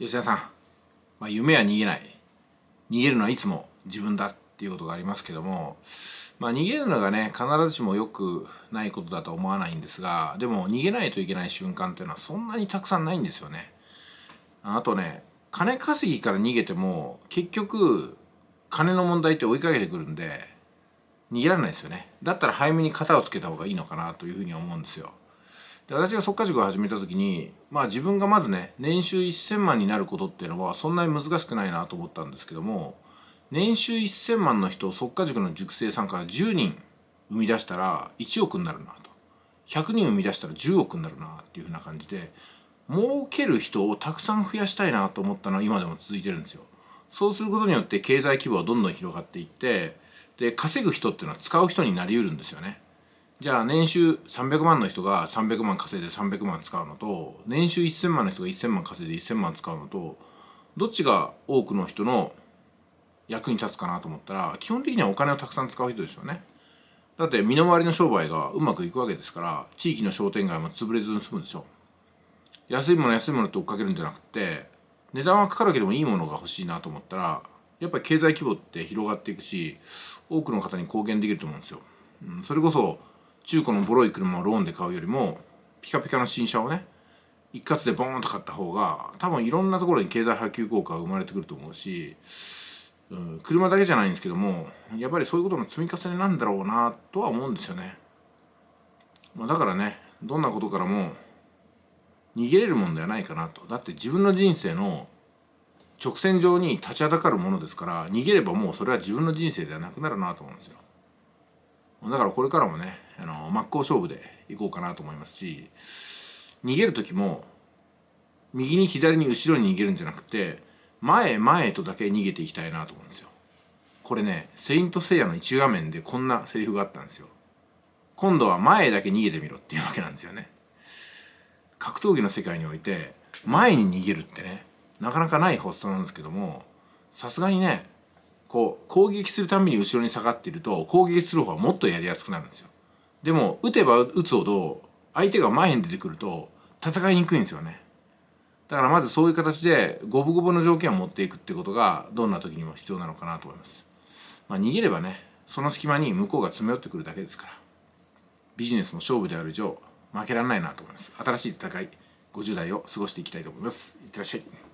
吉田さん、まあ、夢は逃げない逃げるのはいつも自分だっていうことがありますけども、まあ、逃げるのがね必ずしも良くないことだと思わないんですがでも逃げないといけない瞬間っていうのはそんなにたくさんないんですよねあとね金稼ぎから逃げても結局金の問題って追いかけてくるんで逃げられないですよねだったら早めに型をつけた方がいいのかなというふうに思うんですよで私が速稼塾を始めた時にまあ自分がまずね年収1000万になることっていうのはそんなに難しくないなと思ったんですけども年収1000万の人を速稼塾の塾生さんから10人生み出したら1億になるなと100人生み出したら10億になるなっていうふうな感じで儲ける人をたくさん増やしたいなと思ったのは今でも続いてるんですよ。そうすることによって経済規模はどんどん広がっていってで稼ぐ人っていうのは使う人になりうるんですよね。じゃあ年収300万の人が300万稼いで300万使うのと年収1000万の人が1000万稼いで1000万使うのとどっちが多くの人の役に立つかなと思ったら基本的にはお金をたくさん使う人ですよねだって身の回りの商売がうまくいくわけですから地域の商店街も潰れずに済むんでしょ安いもの安いものって追っかけるんじゃなくて値段はかかるけどもいいものが欲しいなと思ったらやっぱり経済規模って広がっていくし多くの方に貢献できると思うんですよ、うん、それこそ中古のボロい車をローンで買うよりもピカピカの新車をね一括でボーンと買った方が多分いろんなところに経済波及効果が生まれてくると思うし、うん、車だけじゃないんですけどもやっぱりそういうことの積み重ねなんだろうなとは思うんですよね、まあ、だからねどんなことからも逃げれるもんではないかなとだって自分の人生の直線上に立ちはだかるものですから逃げればもうそれは自分の人生ではなくなるなと思うんですよだからこれからもねあの真っ向勝負で行こうかなと思いますし逃げる時も右に左に後ろに逃げるんじゃなくて前前とだけ逃げていきたいなと思うんですよ。これね「セイント・セイヤ」の1画面でこんなセリフがあったんですよ。今度は前だけ逃げてみろっていうわけなんですよね。格闘技の世界において前に逃げるってねなかなかない発作なんですけどもさすがにねこう攻撃するために後ろに下がっていると攻撃する方がもっとやりやすくなるんですよ。でも打てば打つほど相手が前に出てくると戦いにくいんですよねだからまずそういう形で五分五分の条件を持っていくってことがどんな時にも必要なのかなと思います、まあ、逃げればねその隙間に向こうが詰め寄ってくるだけですからビジネスの勝負である以上負けられないなと思います新しい戦い50代を過ごしていきたいと思いますいってらっしゃい